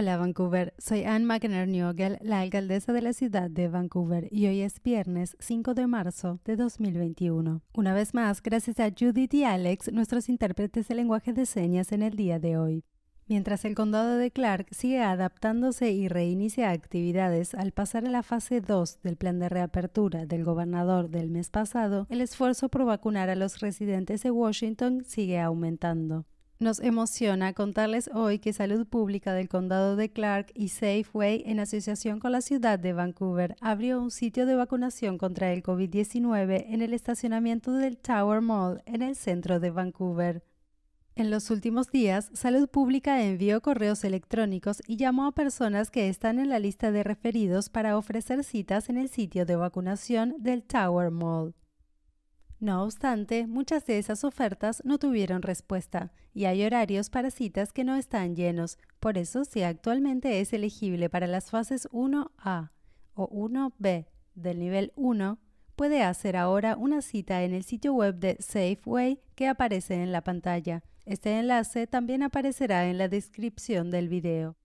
Hola Vancouver, soy Anne McNair la alcaldesa de la ciudad de Vancouver y hoy es viernes 5 de marzo de 2021. Una vez más, gracias a Judith y Alex, nuestros intérpretes de lenguaje de señas en el día de hoy. Mientras el condado de Clark sigue adaptándose y reinicia actividades al pasar a la fase 2 del plan de reapertura del gobernador del mes pasado, el esfuerzo por vacunar a los residentes de Washington sigue aumentando. Nos emociona contarles hoy que Salud Pública del Condado de Clark y Safeway, en asociación con la ciudad de Vancouver, abrió un sitio de vacunación contra el COVID-19 en el estacionamiento del Tower Mall en el centro de Vancouver. En los últimos días, Salud Pública envió correos electrónicos y llamó a personas que están en la lista de referidos para ofrecer citas en el sitio de vacunación del Tower Mall. No obstante, muchas de esas ofertas no tuvieron respuesta y hay horarios para citas que no están llenos, por eso si actualmente es elegible para las fases 1A o 1B del nivel 1, puede hacer ahora una cita en el sitio web de Safeway que aparece en la pantalla. Este enlace también aparecerá en la descripción del video.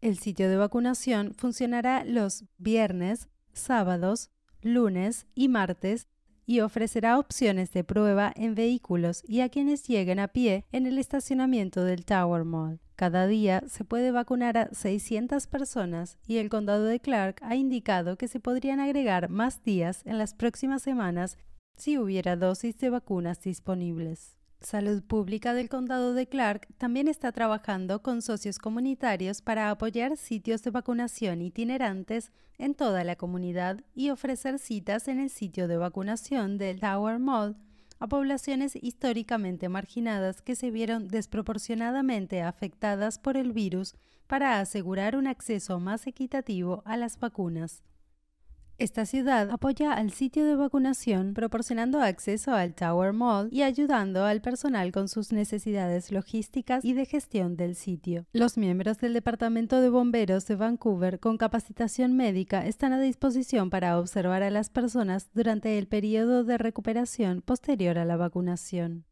El sitio de vacunación funcionará los viernes, sábados, lunes y martes y ofrecerá opciones de prueba en vehículos y a quienes lleguen a pie en el estacionamiento del Tower Mall. Cada día se puede vacunar a 600 personas y el condado de Clark ha indicado que se podrían agregar más días en las próximas semanas si hubiera dosis de vacunas disponibles. Salud Pública del Condado de Clark también está trabajando con socios comunitarios para apoyar sitios de vacunación itinerantes en toda la comunidad y ofrecer citas en el sitio de vacunación del Tower Mall a poblaciones históricamente marginadas que se vieron desproporcionadamente afectadas por el virus para asegurar un acceso más equitativo a las vacunas. Esta ciudad apoya al sitio de vacunación proporcionando acceso al Tower Mall y ayudando al personal con sus necesidades logísticas y de gestión del sitio. Los miembros del Departamento de Bomberos de Vancouver con capacitación médica están a disposición para observar a las personas durante el periodo de recuperación posterior a la vacunación.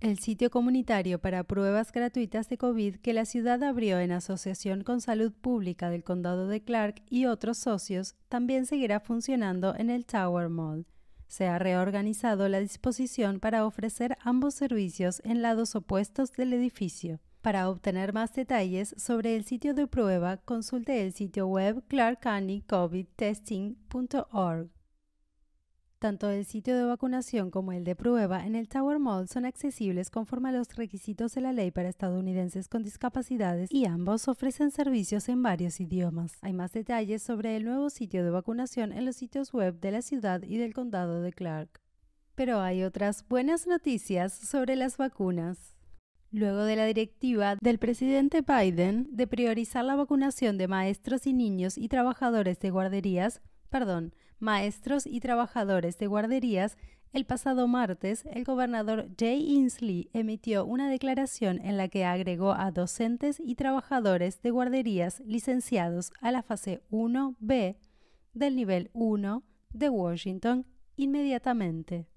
El sitio comunitario para pruebas gratuitas de COVID que la ciudad abrió en asociación con Salud Pública del Condado de Clark y otros socios también seguirá funcionando en el Tower Mall. Se ha reorganizado la disposición para ofrecer ambos servicios en lados opuestos del edificio. Para obtener más detalles sobre el sitio de prueba, consulte el sitio web clarkcountycovidtesting.org. Tanto el sitio de vacunación como el de prueba en el Tower Mall son accesibles conforme a los requisitos de la ley para estadounidenses con discapacidades y ambos ofrecen servicios en varios idiomas. Hay más detalles sobre el nuevo sitio de vacunación en los sitios web de la ciudad y del condado de Clark. Pero hay otras buenas noticias sobre las vacunas. Luego de la directiva del presidente Biden de priorizar la vacunación de maestros y niños y trabajadores de guarderías, perdón, maestros y trabajadores de guarderías, el pasado martes el gobernador Jay Inslee emitió una declaración en la que agregó a docentes y trabajadores de guarderías licenciados a la fase 1B del nivel 1 de Washington inmediatamente.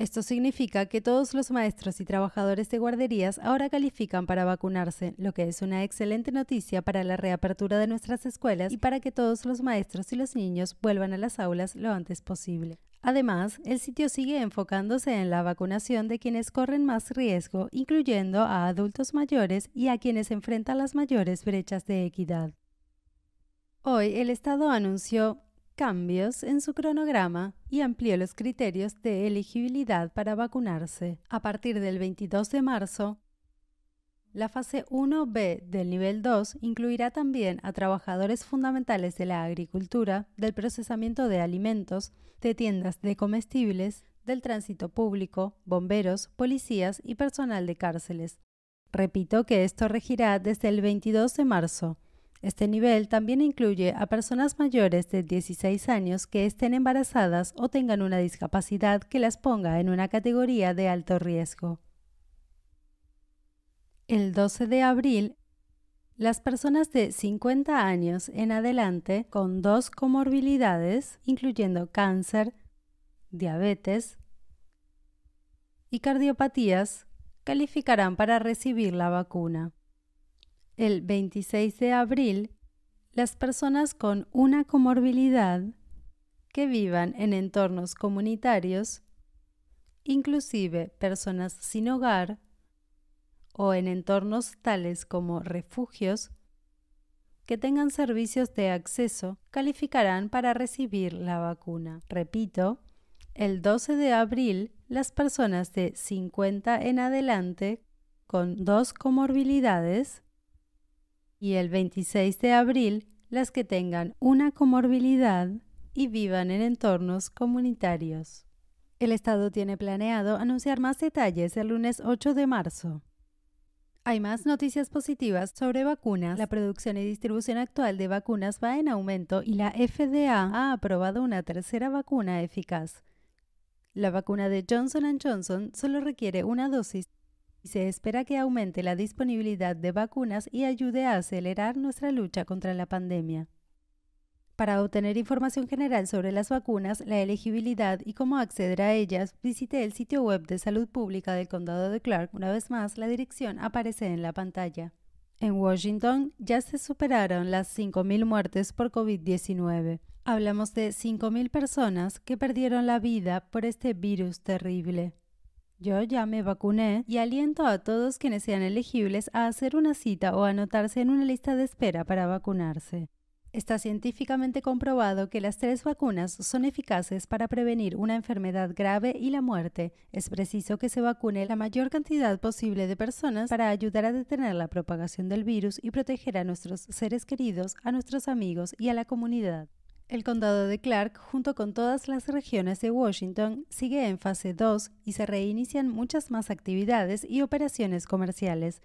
Esto significa que todos los maestros y trabajadores de guarderías ahora califican para vacunarse, lo que es una excelente noticia para la reapertura de nuestras escuelas y para que todos los maestros y los niños vuelvan a las aulas lo antes posible. Además, el sitio sigue enfocándose en la vacunación de quienes corren más riesgo, incluyendo a adultos mayores y a quienes enfrentan las mayores brechas de equidad. Hoy el Estado anunció cambios en su cronograma y amplió los criterios de elegibilidad para vacunarse. A partir del 22 de marzo, la fase 1B del nivel 2 incluirá también a trabajadores fundamentales de la agricultura, del procesamiento de alimentos, de tiendas de comestibles, del tránsito público, bomberos, policías y personal de cárceles. Repito que esto regirá desde el 22 de marzo. Este nivel también incluye a personas mayores de 16 años que estén embarazadas o tengan una discapacidad que las ponga en una categoría de alto riesgo. El 12 de abril, las personas de 50 años en adelante con dos comorbilidades, incluyendo cáncer, diabetes y cardiopatías, calificarán para recibir la vacuna. El 26 de abril, las personas con una comorbilidad que vivan en entornos comunitarios, inclusive personas sin hogar o en entornos tales como refugios, que tengan servicios de acceso calificarán para recibir la vacuna. Repito, el 12 de abril las personas de 50 en adelante con dos comorbilidades y el 26 de abril las que tengan una comorbilidad y vivan en entornos comunitarios. El Estado tiene planeado anunciar más detalles el lunes 8 de marzo. Hay más noticias positivas sobre vacunas. La producción y distribución actual de vacunas va en aumento y la FDA ha aprobado una tercera vacuna eficaz. La vacuna de Johnson ⁇ Johnson solo requiere una dosis y se espera que aumente la disponibilidad de vacunas y ayude a acelerar nuestra lucha contra la pandemia. Para obtener información general sobre las vacunas, la elegibilidad y cómo acceder a ellas, visite el sitio web de salud pública del condado de Clark. Una vez más, la dirección aparece en la pantalla. En Washington ya se superaron las 5.000 muertes por COVID-19. Hablamos de 5.000 personas que perdieron la vida por este virus terrible. Yo ya me vacuné y aliento a todos quienes sean elegibles a hacer una cita o anotarse en una lista de espera para vacunarse. Está científicamente comprobado que las tres vacunas son eficaces para prevenir una enfermedad grave y la muerte. Es preciso que se vacune la mayor cantidad posible de personas para ayudar a detener la propagación del virus y proteger a nuestros seres queridos, a nuestros amigos y a la comunidad. El condado de Clark, junto con todas las regiones de Washington, sigue en fase 2 y se reinician muchas más actividades y operaciones comerciales.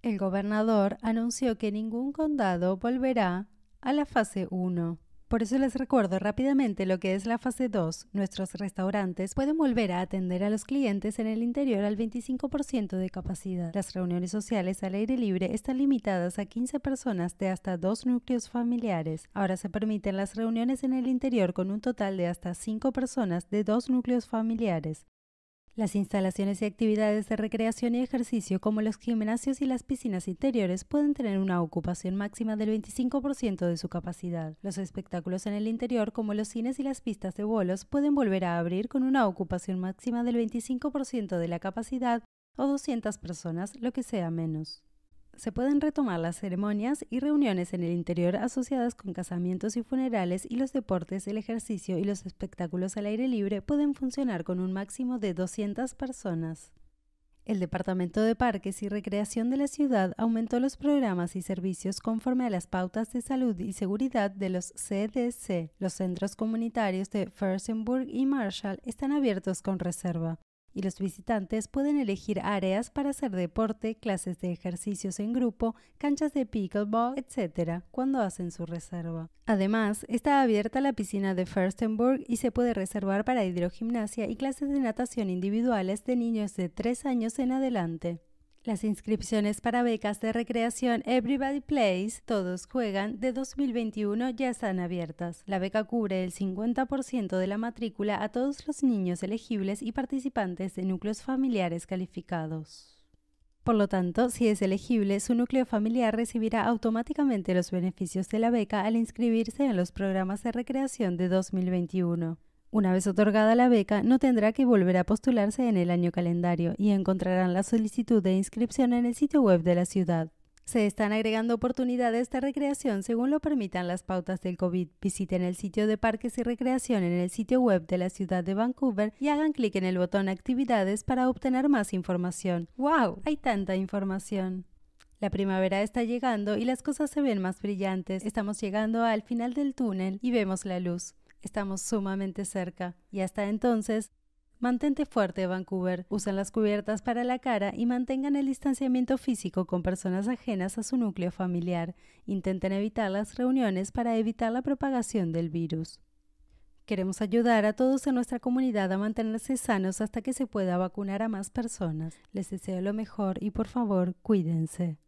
El gobernador anunció que ningún condado volverá a la fase 1. Por eso les recuerdo rápidamente lo que es la fase 2. Nuestros restaurantes pueden volver a atender a los clientes en el interior al 25% de capacidad. Las reuniones sociales al aire libre están limitadas a 15 personas de hasta dos núcleos familiares. Ahora se permiten las reuniones en el interior con un total de hasta 5 personas de dos núcleos familiares. Las instalaciones y actividades de recreación y ejercicio como los gimnasios y las piscinas interiores pueden tener una ocupación máxima del 25% de su capacidad. Los espectáculos en el interior como los cines y las pistas de bolos pueden volver a abrir con una ocupación máxima del 25% de la capacidad o 200 personas, lo que sea menos se pueden retomar las ceremonias y reuniones en el interior asociadas con casamientos y funerales y los deportes, el ejercicio y los espectáculos al aire libre pueden funcionar con un máximo de 200 personas. El Departamento de Parques y Recreación de la ciudad aumentó los programas y servicios conforme a las pautas de salud y seguridad de los CDC. Los centros comunitarios de Fersenburg y Marshall están abiertos con reserva y los visitantes pueden elegir áreas para hacer deporte, clases de ejercicios en grupo, canchas de pickleball, etc. cuando hacen su reserva. Además, está abierta la piscina de Furstenburg y se puede reservar para hidrogimnasia y clases de natación individuales de niños de 3 años en adelante. Las inscripciones para becas de recreación Everybody Plays, Todos Juegan, de 2021 ya están abiertas. La beca cubre el 50% de la matrícula a todos los niños elegibles y participantes de núcleos familiares calificados. Por lo tanto, si es elegible, su núcleo familiar recibirá automáticamente los beneficios de la beca al inscribirse en los programas de recreación de 2021. Una vez otorgada la beca, no tendrá que volver a postularse en el año calendario y encontrarán la solicitud de inscripción en el sitio web de la ciudad. Se están agregando oportunidades de recreación según lo permitan las pautas del COVID. Visiten el sitio de parques y recreación en el sitio web de la ciudad de Vancouver y hagan clic en el botón Actividades para obtener más información. ¡Wow! Hay tanta información. La primavera está llegando y las cosas se ven más brillantes. Estamos llegando al final del túnel y vemos la luz. Estamos sumamente cerca y hasta entonces, mantente fuerte Vancouver, usen las cubiertas para la cara y mantengan el distanciamiento físico con personas ajenas a su núcleo familiar. Intenten evitar las reuniones para evitar la propagación del virus. Queremos ayudar a todos en nuestra comunidad a mantenerse sanos hasta que se pueda vacunar a más personas. Les deseo lo mejor y por favor, cuídense.